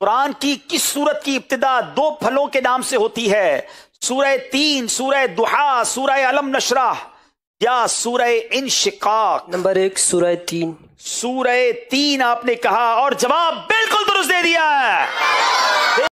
कुरान की किस सूरत की इब्तदा दो फलों के नाम से होती है सूरह तीन सूरह दुहा सूरह अलम नशरा या सूरह इन शिकाक नंबर एक सूरह तीन सूरह तीन आपने कहा और जवाब बिल्कुल दुरुस्त दे दिया